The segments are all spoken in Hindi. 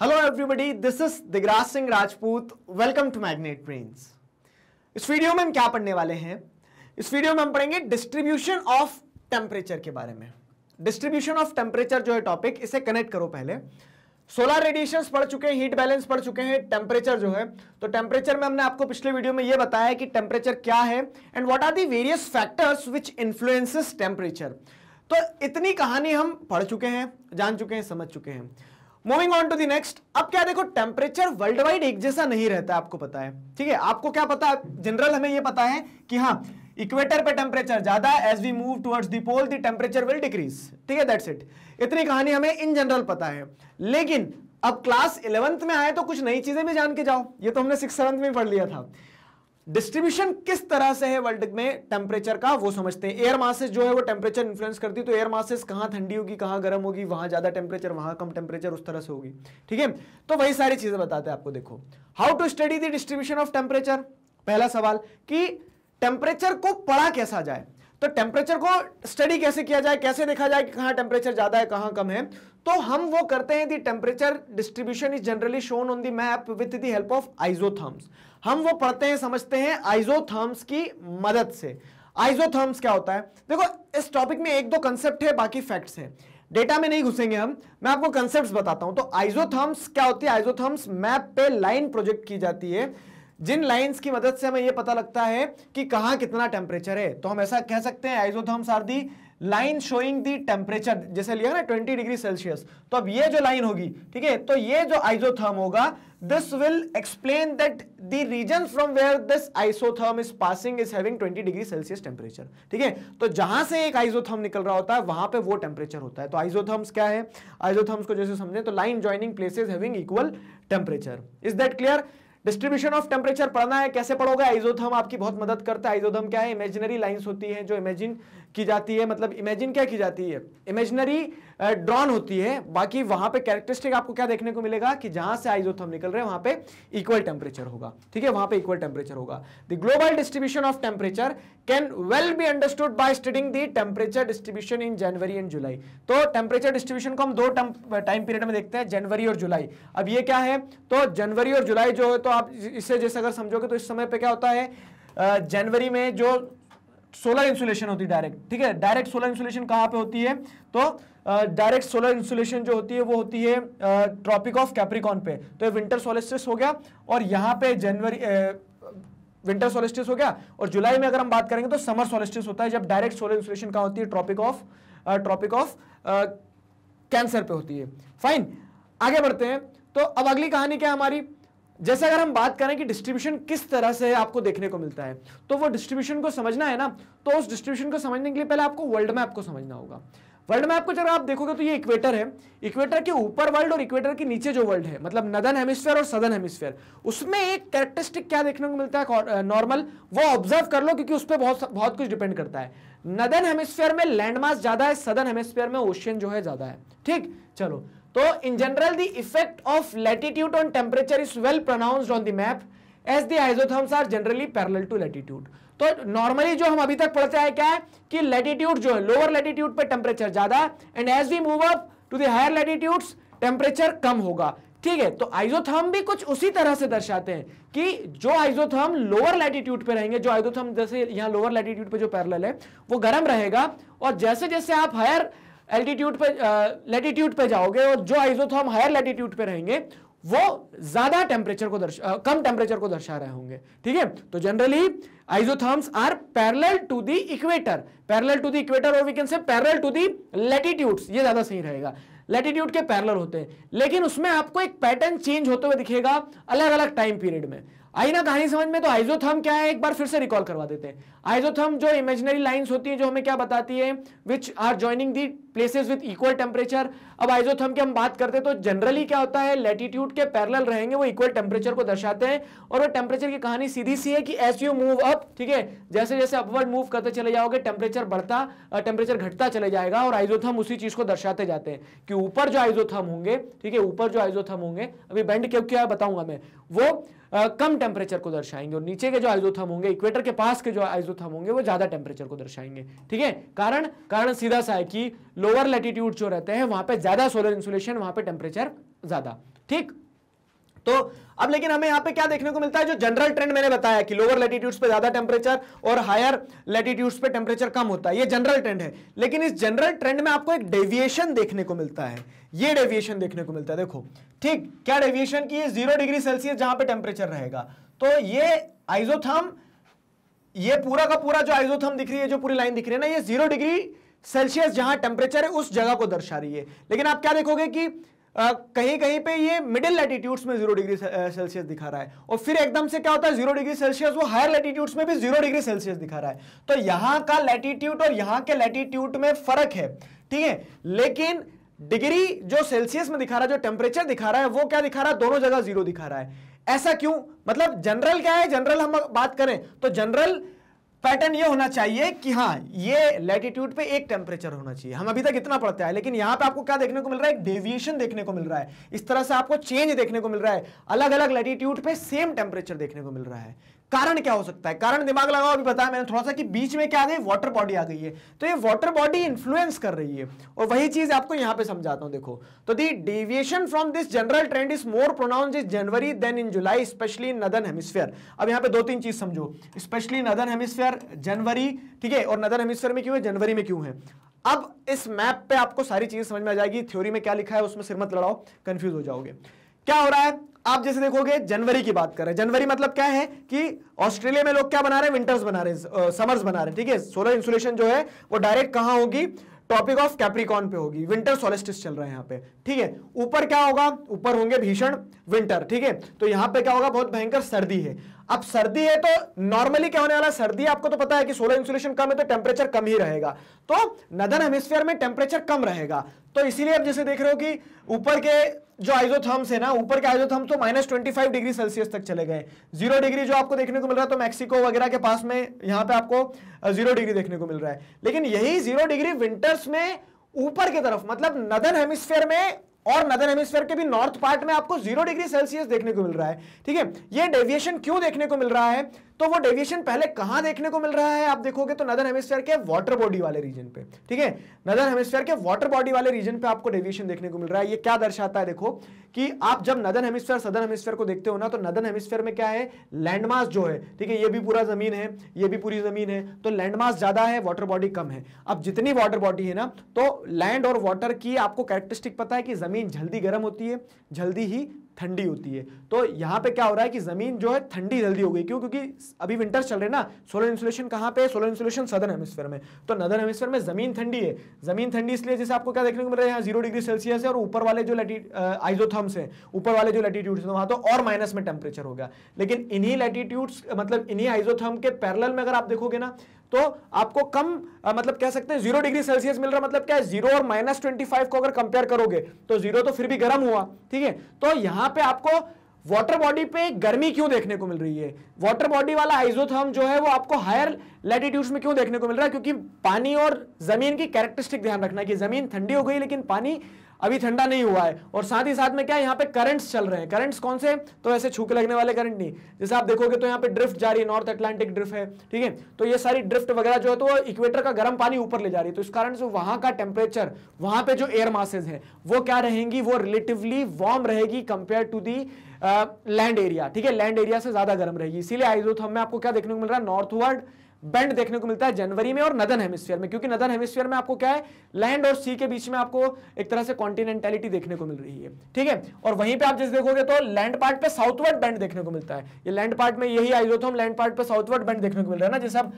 Hello everybody this is Digraj Singh Rajput welcome to Magnet Brains. इस वीडियो में हम क्या पढ़ने वाले हैं इस वीडियो में हम पढ़ेंगे डिस्ट्रीब्यूशन ऑफ टेम्परेचर के बारे में डिस्ट्रीब्यूशन ऑफ टेम्परेचर जो है टॉपिक इसे कनेक्ट करो पहले सोलर रेडिएशन पढ़ चुके हैं हीट बैलेंस पढ़ चुके हैं टेम्परेचर जो है तो टेम्परेचर में हमने आपको पिछले वीडियो में यह बताया कि टेम्परेचर क्या है and what are the various factors which influences temperature तो इतनी कहानी हम पढ़ चुके हैं जान चुके हैं समझ चुके हैं moving on to the next अब क्या देखो टेम्परेचर वर्ल्ड वाइड एक जैसा नहीं रहता आपको पता है ठीक है आपको क्या पता है जनरल हमें यह पता है कि हाँ इक्वेटर पे टेम्परेचर ज्यादा as we move towards the pole the temperature will decrease ठीक है दैट्स इट इतनी कहानी हमें इन जनरल पता है लेकिन अब क्लास इलेवंथ में आए तो कुछ नई चीजें भी जान के जाओ ये तो हमने सिक्स सेवंथ में पढ़ लिया था डिस्ट्रीब्यूशन किस तरह से है वर्ल्ड में टेम्परेचर का वो समझते हैं एयर मासेस जो है वो टेम्परेचर इन्फ्लुएंस करती है तो एयर मासेस कहां ठंडी होगी कहां गर्म होगी वहां ज़्यादा टेम्परेचर वहां कम टेम्परेचर उस तरह से होगी ठीक है तो वही सारी चीज़ें बताते हैं आपको देखो how to study the distribution of temperature पहला सवाल कि टेम्परेचर को पढ़ा कैसा जाए तो टेम्परेचर को स्टडी कैसे किया जाए कैसे देखा जाए कि कहां टेम्परेचर ज़्यादा है कहां कम है तो हम वो करते हैं the temperature distribution is generally shown on the map with the help of isotherms हम वो पढ़ते हैं समझते हैं आइजोथर्म्स की मदद से आइजोथर्म्स क्या होता है देखो इस टॉपिक में एक दो कंसेप्ट है बाकी फैक्ट्स हैं डेटा में नहीं घुसेंगे हम मैं आपको कंसेप्ट बताता हूं तो आइजोथर्म्स क्या होती है आइजोथर्म्स मैप पे लाइन प्रोजेक्ट की जाती है जिन लाइंस की मदद से हमें यह पता लगता है कि कहा कितना टेम्परेचर है तो हम ऐसा कह सकते हैं isotherms are the line showing the temperature जैसे लिया ना 20 डिग्री सेल्सियस तो अब ये जो लाइन होगी ठीक है तो ये जो आइसोथर्म होगा this will explain that the region from where this isotherm is passing is having 20 degree Celsius temperature ठीक है तो जहां से एक आइसोथर्म निकल रहा होता है वहां पे वो टेम्परेचर होता है तो आइसोथर्म्स क्या है आइसोथर्म्स को जैसे समझे तो line joining places having equal temperature is that clear distribution of temperature पढ़ना है कैसे पढ़ोगे आइजोथर्म आपकी बहुत मदद करता है आइजोथर्म क्या है इमेजिनरी लाइंस होती है जो इमेजिन की जाती है मतलब इमेजिन क्या की जाती है इमेजिनरी ड्रॉन होती है बाकी वहां पे कैरेक्टरिस्टिक आपको क्या देखने को मिलेगा कि जहां से आइजोथर्म निकल रहे हैं वहां पे इक्वल टेम्परेचर होगा ठीक है वहां पे इक्वल टेम्परेचर होगा the global distribution of temperature can well be understood by studying the temperature distribution in January and July तो टेम्परेचर डिस्ट्रीब्यूशन को हम दो टाइम पीरियड में देखते हैं जनवरी और जुलाई अब ये क्या है तो जनवरी और जुलाई जो है तो आप इसे जैसे अगर समझोगे तो इस समय पर क्या होता है जनवरी में जो सोलर इंसुलेशन होती है डायरेक्ट ठीक है डायरेक्ट सोलर इंसुलेशन कहाँ पे होती है तो डायरेक्ट सोलर इंसुलेशन जो होती है वो होती है ट्रॉपिक ऑफ कैप्रिकॉन पे तो ये विंटर सोलिस्टिस हो गया और यहाँ पे जनवरी विंटर सोलिस्टिस हो गया और जुलाई में अगर हम बात करेंगे तो समर सोलिस्टिस होता है जब डायरेक्ट सोलर इंसुलेशन कहाँ होती है tropic of Tropic of Cancer पे होती है फाइन आगे बढ़ते हैं तो अब अगली कहानी क्या हमारी जैसे अगर हम बात करें कि डिस्ट्रीब्यूशन किस तरह से आपको देखने को मिलता है तो वो डिस्ट्रीब्यूशन को समझना है ना तो उस डिस्ट्रीब्यूशन को समझने के लिए पहले आपको वर्ल्ड मैप को समझना होगा वर्ल्ड मैप को जब आप देखोगे तो ये इक्वेटर है इक्वेटर के ऊपर वर्ल्ड और इक्वेटर के नीचे जो वर्ल्ड है मतलब नदन हेमिस्फेयर और सदन हेमिस्फेयर उसमें एक कैरेक्टरिस्टिक क्या देखने को मिलता है नॉर्मल वो ऑब्जर्व कर लो क्योंकि उस पर बहुत बहुत कुछ डिपेंड करता है नदन हेमिस्फेयर में लैंडमार्क ज्यादा है सदन हेमिस्फेयर में ओशियन जो है ज्यादा है ठीक चलो तो in general the effect of latitude on temperature is well pronounced on the map as the isotherms are generally parallel to latitude तो नॉर्मली जो हम अभी तक पढ़ते आए क्या है कि लेटीट्यूड जो है लोअर लेटीट्यूड पे टेम्परेचर ज्यादा है and as we move up to the higher latitudes temperature कम होगा ठीक है तो आइजोथर्म भी कुछ उसी तरह से दर्शाते हैं कि जो आइजोथर्म लोअर लैटिट्यूड पे रहेंगे जो आइजोथर्म जैसे यहां लोअर लैटिट्यूड पे जो पैरेलल है वो गर्म रहेगा और जैसे जैसे आप हायर एल्टीट्यूड पे लेटीट्यूड uh, पे जाओगे और जो आइसोथर्म हायर लेटीट्यूड पे रहेंगे वो ज्यादा टेम्परेचर को दर्श, आ, uh, कम टेम्परेचर को दर्शा रहे होंगे ठीक है तो generally isotherms are parallel to the equator parallel to the equator और we can say parallel to the latitudes ये ज्यादा सही रहेगा लेटीट्यूड के पैरेलल होते हैं लेकिन उसमें आपको एक पैटर्न चेंज होते हुए दिखेगा अलग अलग टाइम पीरियड में आई ना कहानी समझ में तो आइजोथर्म क्या है एक बार फिर से रिकॉल करवा देते हैं आइजोथर्म जो इमेजिनरी लाइंस होती है जो हमें क्या बताती है which are joining the places with equal temperature अब आइजोथर्म की हम बात करते हैं तो जनरली क्या होता है लेटीट्यूड के पैरल रहेंगे वो इक्वल टेम्परेचर को दर्शाते हैं और वो टेम्परेचर की कहानी सीधी सी है कि एस यू मूव अप ठीक है जैसे जैसे अपवर्ड मूव करते चले जाओगे टेम्परेचर बढ़ता टेम्परेचर घटता चले जाएगा और आइजोथर्म उसी चीज को दर्शाते जाते हैं कि ऊपर जो आइजोथर्म होंगे ठीक है ऊपर जो आइजोथर्म होंगे अभी बैंड क्यों क्या बताऊंगा मैं वो आ, कम टेम्परेचर को दर्शाएंगे और नीचे के जो आइजोथर्म होंगे इक्वेटर के पास के जो आइजोथर्म होंगे वो ज्यादा टेम्परेचर को दर्शाएंगे ठीक है कारण कारण सीधा सा है कि लोअर लैटिट्यूड जो रहते हैं वहां पे ज्यादा सोलर इंसुलेशन वहां पे टेम्परेचर ज्यादा ठीक तो अब लेकिन हमें यहां पे क्या देखने को मिलता है जो जनरल ट्रेंड मैंने बताया कि लोअर लेटीट्यूड्स पे ज्यादा टेम्परेचर और हायर लेटीट्यूड्स पे टेम्परेचर कम होता है ये जनरल ट्रेंड है लेकिन इस जनरल ट्रेंड में आपको एक डेविएशन देखने को मिलता है ये डेविएशन देखने को मिलता है देखो ठीक क्या डेविएशन की जीरो डिग्री सेल्सियस जहां पर टेम्परेचर रहेगा तो ये आइजोथम ये पूरा का पूरा जो आइजोथम दिख रही है जो पूरी लाइन दिख रही है ना ये जीरो डिग्री सेल्सियस जहां टेम्परेचर है उस जगह को दर्शा रही है लेकिन आप क्या देखोगे कि आ, कहीं कहीं पे ये मिडिल लैटीट्यूड्स में जीरो डिग्री सेल्सियस दिखा रहा है और फिर एकदम से क्या होता है जीरो डिग्री सेल्सियस वो हायर लैटीट्यूड्स में भी जीरो डिग्री सेल्सियस दिखा रहा है तो यहां का लैटीट्यूड और यहां के लैटीट्यूड में फर्क है ठीक है लेकिन डिग्री जो सेल्सियस में दिखा रहा है जो टेम्परेचर दिखा रहा है वो क्या दिखा रहा है दोनों जगह जीरो दिखा रहा है ऐसा क्यों मतलब जनरल क्या है जनरल हम बात करें तो जनरल पैटर्न ये होना चाहिए कि हाँ ये लैटिट्यूड पे एक टेम्परेचर होना चाहिए हम अभी तक इतना पढ़ते हैं लेकिन यहाँ पे आपको क्या देखने को मिल रहा है एक डेविएशन देखने को मिल रहा है इस तरह से आपको चेंज देखने को मिल रहा है अलग अलग लैटिट्यूड पे सेम टेम्परेचर देखने को मिल रहा है कारण क्या हो सकता है कारण दिमाग लगाओ अभी बताया मैंने थोड़ा सा कि बीच में क्या आ गई वाटर बॉडी आ गई है तो ये वाटर बॉडी इन्फ्लुएंस कर रही है और वही चीज आपको यहाँ पे समझाता हूं देखो तो the deviation from this general trend is more pronounce is January than in July specially in northern hemisphere अब यहां पर दो तीन चीज समझो स्पेशली नदन हेमिस्फेयर जनवरी ठीक है और नदन हेमिस्फेयर में क्यों है जनवरी में क्यों है अब इस मैप पे आपको सारी चीजें समझ में आ जाएगी थ्योरी में क्या लिखा है उसमें सिर मत लड़ाओ कंफ्यूज हो जाओगे क्या हो रहा है आप जैसे देखोगे जनवरी की बात कर रहे हैं जनवरी मतलब क्या है कि ऑस्ट्रेलिया में लोग क्या बना रहे हैं विंटर्स बना रहे समर्स बना रहे ठीक है सोलर इंसुलेशन जो है वो डायरेक्ट कहां होगी टॉपिक ऑफ कैप्रिकॉन पे होगी विंटर सोलिस्टिस चल रहा है यहाँ पे ठीक है ऊपर क्या होगा ऊपर होंगे भीषण विंटर ठीक है तो यहाँ पे क्या होगा बहुत भयंकर सर्दी है अब सर्दी है तो नॉर्मली क्या होने वाला सर्दी है आपको तो पता है कि सोलर इंसुलेशन कम है तो टेम्परेचर कम ही रहेगा तो नदन हेमिस्फेयर में टेम्परेचर कम रहेगा तो इसीलिए आप जैसे देख रहे हो कि ऊपर के जो आइजोथम्स है ना ऊपर के आइजोथम्स तो minus twenty five degree Celsius तक चले गए जीरो डिग्री जो आपको देखने को मिल रहा है तो मैक्सिको वगैरह के पास में यहां पे आपको जीरो डिग्री देखने को मिल रहा है लेकिन यही जीरो डिग्री विंटर्स में ऊपर की तरफ मतलब नदन हेमिस्फेयर में और नदन हेमिस्फेयर के भी नॉर्थ पार्ट में आपको जीरो डिग्री सेल्सियस देखने को मिल रहा है ठीक है ये डेविएशन क्यों देखने को मिल रहा है तो वो डेविएशन पहले कहां देखने को मिल रहा है आप देखोगे तो नदर हेमिस्फेयर के वाटर बॉडी वाले रीजन पे ठीक है नदर हेमिस्फेयर के वाटर बॉडी वाले रीजन पे आपको डेविएशन देखने को मिल रहा है ये क्या दर्शाता है देखो कि आप जब नदन हेमिस्फेयर सदन हेमिस्फेयर को देखते हो ना तो नदन हेमिस्फेयर में क्या है लैंडमास जो है ठीक है ये भी पूरा जमीन है ये भी पूरी जमीन है तो लैंडमास ज्यादा है वाटर बॉडी कम है अब जितनी वाटर बॉडी है ना तो लैंड और वाटर की आपको कैरेक्टरिस्टिक पता है कि जमीन जल्दी गर्म होती है जल्दी ही ठंडी होती है तो यहाँ पे क्या हो रहा है कि ज़मीन जो है ठंडी जल्दी हो गई क्यों क्योंकि अभी विंटर चल रहे ना सोलर इंसुलेशन कहाँ पे है सोलर इंसुलेशन सदर्न हेमिस्फेयर में तो नदर हेमिस्फेयर में ज़मीन ठंडी है ज़मीन ठंडी इसलिए जैसे आपको क्या देखने को मिल रहा है यहाँ जीरो डिग्री सेल्सियस है और ऊपर वाले जो आइजोथम्स हैं ऊपर वाले जो लेटीट्यूड्स हैं वहाँ तो और माइनस में टेम्परेचर हो गया लेकिन इन्हीं लेटीट्यूड्स मतलब इन्हीं आइजोथम के पैरल में अगर आप देखोगे ना तो आपको कम आ, मतलब कह सकते हैं जीरो डिग्री सेल्सियस मिल रहा मतलब क्या है जीरो और माइनस ट्वेंटी फाइव को अगर कंपेयर करोगे तो जीरो तो फिर भी गर्म हुआ ठीक है तो यहां पे आपको वाटर बॉडी पे गर्मी क्यों देखने को मिल रही है वाटर बॉडी वाला आइजोथर्म जो है वो आपको हायर लैटिट्यूड्स में क्यों देखने को मिल रहा है क्योंकि पानी और जमीन की कैरेक्टरिस्टिक ध्यान रखना है कि जमीन ठंडी हो गई लेकिन पानी अभी ठंडा नहीं हुआ है और साथ ही साथ में क्या यहाँ पे करंट्स चल रहे हैं करंट्स कौन से तो ऐसे छूके लगने वाले करंट नहीं जैसे आप देखोगे तो यहाँ पे ड्रिफ्ट जा रही है नॉर्थ अटलांटिक ड्रिफ्ट है ठीक है तो ये सारी ड्रिफ्ट वगैरह जो है तो इक्वेटर का गर्म पानी ऊपर ले जा रही है तो इस कारण से वहां का टेम्परेचर वहां पर जो एयर मासेज है वो क्या रहेंगी वो रिलेटिवली वार्म रहेगी compare to the land area ठीक है लैंड एरिया से ज्यादा गर्म रहेगी इसीलिए आइजोथम में आपको क्या देखने को मिल रहा है नॉर्थ बैंड देखने को मिलता है जनवरी में और नदन हेमिस्फीयर में क्योंकि नदन हेमिस्फीयर में आपको क्या है लैंड और सी के बीच में आपको एक तरह से कॉन्टिनेंटेलिटी देखने को मिल रही है ठीक है और वहीं पे आप जैसे देखोगे तो लैंड पार्ट पे साउथवर्ड बैंड देखने को मिलता है ये लैंड पार्ट में यही आई तो हम लैंड पार्ट पे साउथवर्ड बैंड देखने को मिल रहा है ना जैसे आप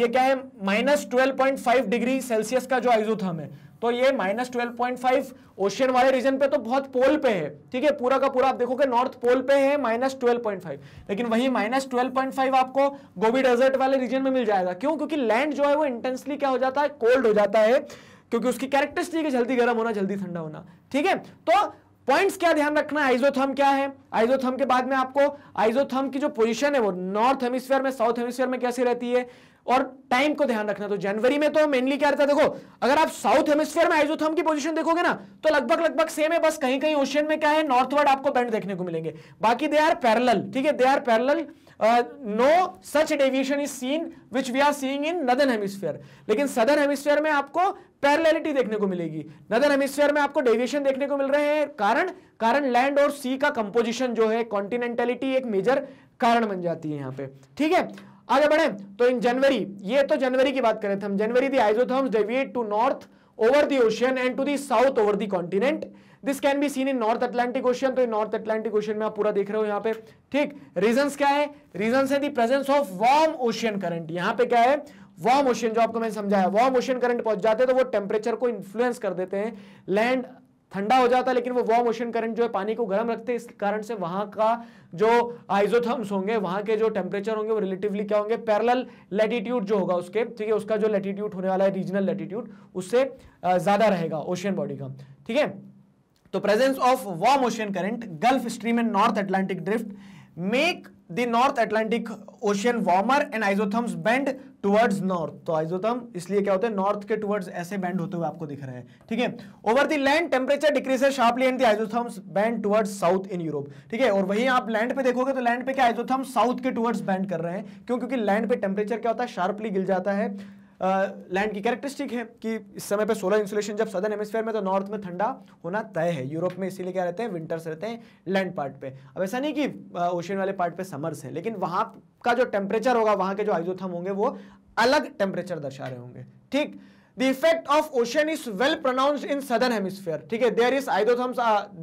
ये क्या है माइनस ट्वेल्व डिग्री सेल्सियस का जो आइजोथम है तो ये minus twelve point five ocean वाले रीजन पे तो बहुत पोल पे है ठीक है पूरा का पूरा आप देखोगे नॉर्थ पोल पे है माइनस ट्वेल्व पॉइंट फाइव लेकिन वही माइनस ट्वेल्व पॉइंट फाइव आपको गोबी डेजर्ट वाले रीजन में मिल जाएगा क्यों क्योंकि लैंड जो है वो इंटेंसली क्या हो जाता है कोल्ड हो जाता है क्योंकि उसकी कैरेक्टरिस्टिक है जल्दी गर्म होना जल्दी ठंडा होना ठीक है तो पॉइंट्स क्या ध्यान रखना है आइजोथम क्या है आइजोथम के बाद में आपको आइजोथम की जो पोजीशन है वो नॉर्थ हेमिस्फीयर में साउथ हेमिस्फीयर में कैसी रहती है और टाइम को ध्यान रखना तो जनवरी में तो मेनली क्या रहता है देखो अगर आप साउथ हेमिस्फीयर में आइजोथम की पोजीशन देखोगे ना तो लगभग लगभग सेम है बस कहीं कहीं ओशियन में क्या है नॉर्थवर्ड आपको बैंड देखने को मिलेंगे बाकी दे आर पैरल ठीक है they are parallel no such deviation is seen which we are seeing in northern northern लेकिन सदर hemisphere में आपको पैरलिटी देखने को मिलेगी नदर हेमिस्फीयर में आपको डेविएशन देखने को मिल रहे हैं कारण कारण लैंड और सी का कंपोजिशन जो है कॉन्टिनेंटेलिटी एक मेजर कारण बन जाती है यहाँ पे ठीक है आगे बढ़े तो इन जनवरी ये तो जनवरी की बात करें थे हम January the isotherms deviate to north over the ocean and to the south over the continent this can be seen in North Atlantic Ocean तो इन नॉर्थ अटलांटिक ओशियन में आप पूरा देख रहे हो यहाँ पे ठीक रीजन क्या है रीजन है the presence of warm ocean current यहाँ पे क्या है वार्म ओशियन जो आपको मैंने समझाया वार्म ओशियन करंट पहुंच जाते हैं तो वो टेम्परेचर को इन्फ्लुएंस कर देते हैं लैंड ठंडा हो जाता है लेकिन वो वार्म ओशन करंट जो है पानी को गर्म रखते हैं इस कारण से वहां का जो आइजोथर्म्स होंगे वहां के जो टेम्परेचर होंगे वो रिलेटिवली क्या होंगे पैरल लेटीट्यूड जो होगा उसके ठीक है उसका जो लेटीट्यूड होने वाला है रीजनल लेटीट्यूड उससे ज़्यादा रहेगा ओशियन बॉडी का ठीक है तो presence of warm ocean current Gulf Stream and North Atlantic Drift make the North Atlantic Ocean warmer and isotherms bend towards north तो आइजोथम इसलिए क्या होते हैं नॉर्थ के टुवर्ड्स ऐसे बेंड होते हुए आपको दिख रहे हैं ठीक है over the land temperature decreases sharply and the isotherms bend towards south in Europe ठीक है और वहीं आप लैंड पे देखोगे तो लैंड पे क्या आइजोथम साउथ के टुवर्ड्स बैंड कर रहे हैं क्यों क्योंकि लैंड पे टेम्परेचर क्या होता है शार्पली गिर जाता है लैंड की कैरेक्टरिस्टिक है कि इस समय पे सोलर इंसुलेशन जब सदर हेमिसफेयर में तो नॉर्थ में ठंडा होना तय है यूरोप में इसीलिए क्या रहते हैं विंटर्स रहते हैं लैंड पार्ट पे अब ऐसा नहीं कि ओशन वाले पार्ट पे समर्स है लेकिन वहाँ का जो टेम्परेचर होगा वहाँ के जो आइजोथम होंगे वो अलग टेम्परेचर दर्शा रहे होंगे ठीक the effect of ocean is well pronounce in southern hemisphere ठीक है there is isotherms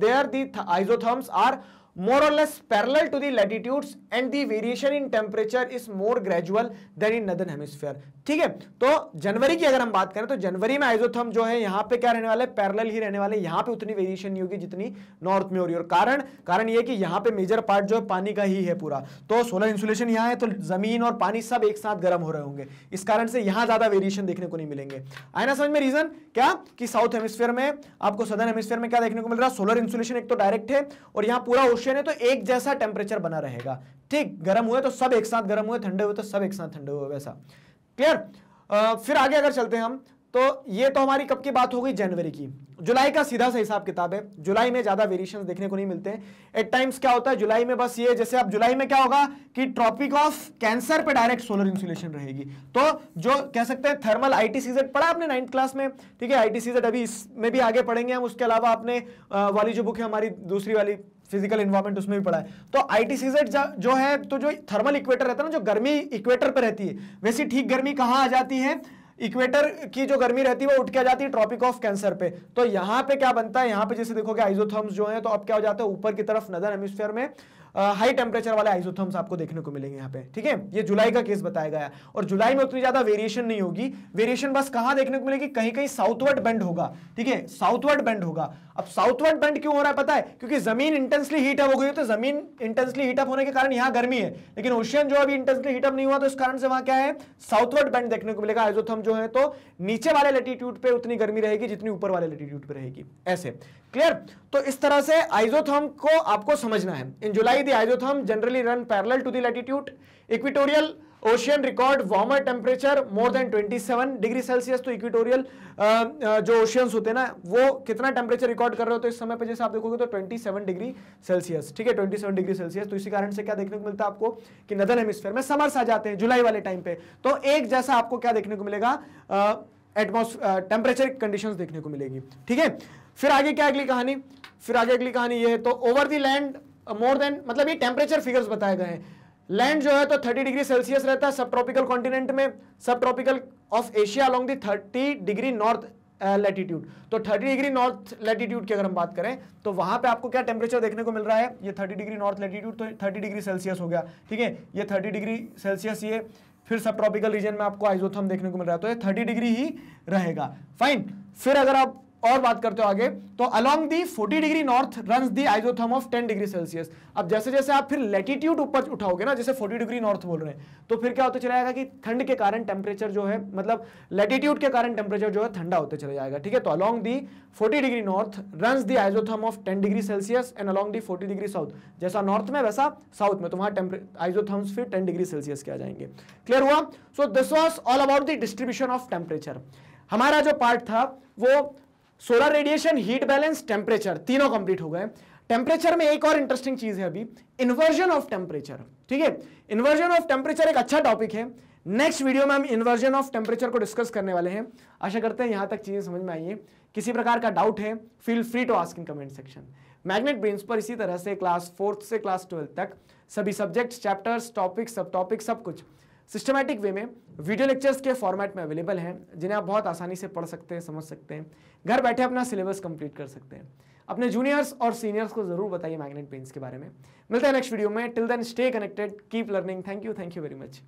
there the isotherms are more or less parallel to the latitudes and the variation in temperature is more gradual than in northern hemisphere ठीक है तो जनवरी की अगर हम बात करें तो जनवरी में आइजोथम जो है यहां पे क्या रहने वाले पैरेलल ही रहने वाले यहां पे उतनी वेरिएशन नहीं होगी जितनी नॉर्थ में हो रही है और कारण कारण ये कि यहां पे मेजर पार्ट जो है पानी का ही है पूरा तो सोलर इंसुलेशन यहां है तो जमीन और पानी सब एक साथ गर्म हो रहे होंगे इस कारण से यहां ज्यादा वेरिएशन देखने को नहीं मिलेंगे आया ना समझ में रीजन क्या कि साउथ हेमिस्फेयर में आपको सदर हेमिस्फेयर में क्या देखने को मिल रहा है सोलर इंसुलेशन एक तो डायरेक्ट है और यहां पूरा क्वेश्चन है तो एक जैसा टेम्परेचर बना रहेगा ठीक गर्म हुए तो सब एक साथ गर्म हुए ठंडे हुए तो सब एक साथ ठंडे हुए वैसा क्लियर फिर आगे अगर चलते हैं हम तो ये तो हमारी कब की बात हो गई जनवरी की जुलाई का सीधा सा हिसाब किताब है जुलाई में ज़्यादा वेरिएशन देखने को नहीं मिलते हैं एट टाइम्स क्या होता है जुलाई में बस ये जैसे अब जुलाई में क्या होगा कि ट्रॉपिक ऑफ कैंसर पे डायरेक्ट सोलर इंसुलेशन रहेगी तो जो कह सकते हैं थर्मल आई टी सीजेड पढ़ा आपने नाइन्थ क्लास में ठीक है आई टी सीजेड अभी इसमें भी आगे पढ़ेंगे हम उसके अलावा आपने वाली जो बुक है हमारी दूसरी वाली फिजिकल इन्वायरमेंट उसमें भी पड़ा है तो आई टी जो है तो जो थर्मल इक्वेटर रहता है ना जो गर्मी इक्वेटर पर रहती है वैसी ठीक गर्मी कहाँ आ जाती है इक्वेटर की जो गर्मी रहती है वो उठ के आ जाती है ट्रॉपिक ऑफ कैंसर पे तो यहाँ पे क्या बनता है यहाँ पे जैसे देखोगे आइजोथर्म्स जो है तो अब क्या हो जाता है ऊपर की तरफ नदर हेमिस्फेयर में हाई टेम्परेचर वाले आइसोथर्म्स आपको देखने को मिलेंगे यहाँ पे ठीक है ये जुलाई का केस बताया गया और जुलाई में उतनी ज्यादा वेरिएशन नहीं होगी वेरिएशन बस कहाँ देखने को मिलेगी कहीं कहीं साउथवर्ड बेंड होगा ठीक है साउथवर्ड बेंड होगा अब साउथवर्ड बेंड क्यों हो रहा है पता है क्योंकि जमीन इंटेंसली हीटअप हो गई तो जमीन इंटेंसली हीटअप होने के कारण यहाँ गर्मी है लेकिन ओशियन जो अभी इंटेंसली हीटअप नहीं हुआ तो इस कारण से वहां क्या है साउथवर्ड बेंड देखने को मिलेगा आइजोथम जो है तो नीचे वाले लेटीट्यूड पर उतनी गर्मी रहेगी जितनी ऊपर वाले लेटीट्यूड पर रहेगी ऐसे क्लियर तो इस तरह से आइजोथम को आपको समझना है in July by the isotherm generally run parallel to दैटिट्यूड equatorial ocean record warmer temperature more than 27 degree Celsius तो इक्विटोरियल जो ओशियंस होते हैं ना वो कितना टेम्परेचर रिकॉर्ड कर रहे हो तो इस समय पर जैसे आप देखोगे तो 27 डिग्री सेल्सियस ठीक है 27 डिग्री सेल्सियस तो इसी कारण से क्या देखने को मिलता है आपको कि नदन हेमिस्फेयर में समर्स आ जाते हैं जुलाई वाले टाइम पे तो एक जैसा आपको क्या देखने को मिलेगा एटमोसफेयर टेम्परेचर कंडीशन देखने को मिलेगी ठीक है फिर आगे क्या अगली कहानी फिर आगे अगली कहानी ये है तो over the land more than मतलब ये टेम्परेचर फिगर्स बताए गए हैं लैंड जो है तो 30 डिग्री सेल्सियस रहता है सब ट्रॉपिकल कॉन्टिनेंट में सब tropical of Asia along the 30 degree north latitude तो 30 डिग्री नॉर्थ लैटिट्यूड की अगर हम बात करें तो वहां पे आपको क्या टेम्परेचर देखने को मिल रहा है ये 30 डिग्री नॉर्थ लैटिट्यूड तो 30 डिग्री सेल्सियस हो गया ठीक है ये 30 डिग्री सेल्सियस ये फिर सब ट्रॉपिकल रीजन में आपको आइजोथम देखने को मिल रहा है तो ये थर्टी डिग्री ही रहेगा फाइन फिर अगर आप और बात करते हो आगे तो along the 40 degree north run the isotherm of 10 degree Celsius अब जैसे जैसे आप फिर लेटीट्यूड ऊपर उठाओगे ना जैसे 40 डिग्री नॉर्थ बोल रहे हैं तो फिर क्या होता चला जाएगा कि ठंड के कारण टेम्परेचर जो है मतलब लेटीट्यूड के कारण टेम्परेचर जो है ठंडा होते चला जाएगा ठीक है तो along the forty degree north run the isotherm of ten degree Celsius and along the forty degree south जैसा नॉर्थ में वैसा साउथ में तो वहां आइजोथर्म्स फिर टेन डिग्री सेल्सियस के आ जाएंगे क्लियर हुआ so this was all about the distribution of temperature हमारा जो पार्ट था वो solar radiation heat balance temperature तीनों कंप्लीट हो गए टेम्परेचर में एक और इंटरेस्टिंग चीज है अभी इन्वर्जन ऑफ टेम्परेचर ठीक है इन्वर्जन ऑफ टेम्परेचर एक अच्छा टॉपिक है नेक्स्ट वीडियो में हम इन्वर्जन ऑफ टेम्परेचर को डिस्कस करने वाले हैं आशा करते हैं यहां तक चीज़ें समझ में आई है किसी प्रकार का डाउट है feel free to ask in comment section Magnet Brains पर इसी तरह से क्लास फोर्थ से क्लास ट्वेल्थ तक सभी सब्जेक्ट्स चैप्टर्स टॉपिक्स सब टॉपिक सब कुछ सिस्टमेटिक वे में वीडियो लेक्चर्स के फॉर्मेट में अवेलेबल हैं जिन्हें आप बहुत आसानी से पढ़ सकते हैं समझ सकते हैं घर बैठे अपना सिलेबस कंप्लीट कर सकते हैं अपने जूनियर्स और सीनियर्स को जरूर बताइए मैग्नेट पेंस के बारे में मिलते हैं नेक्स्ट वीडियो में till then stay connected keep learning thank you thank you very much